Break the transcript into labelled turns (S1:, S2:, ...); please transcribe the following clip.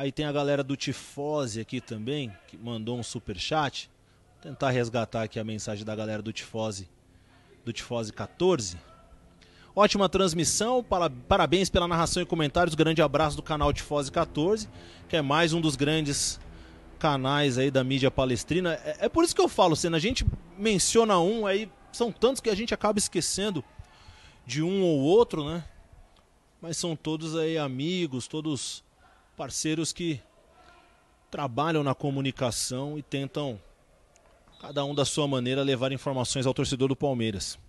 S1: Aí tem a galera do Tifose aqui também, que mandou um super chat. Vou tentar resgatar aqui a mensagem da galera do Tifose, do Tifose 14. Ótima transmissão, parabéns pela narração e comentários. Grande abraço do canal Tifose 14, que é mais um dos grandes canais aí da mídia palestrina. É, é, por isso que eu falo, Senna, a gente menciona um, aí são tantos que a gente acaba esquecendo de um ou outro, né? Mas são todos aí amigos, todos parceiros que trabalham na comunicação e tentam, cada um da sua maneira, levar informações ao torcedor do Palmeiras.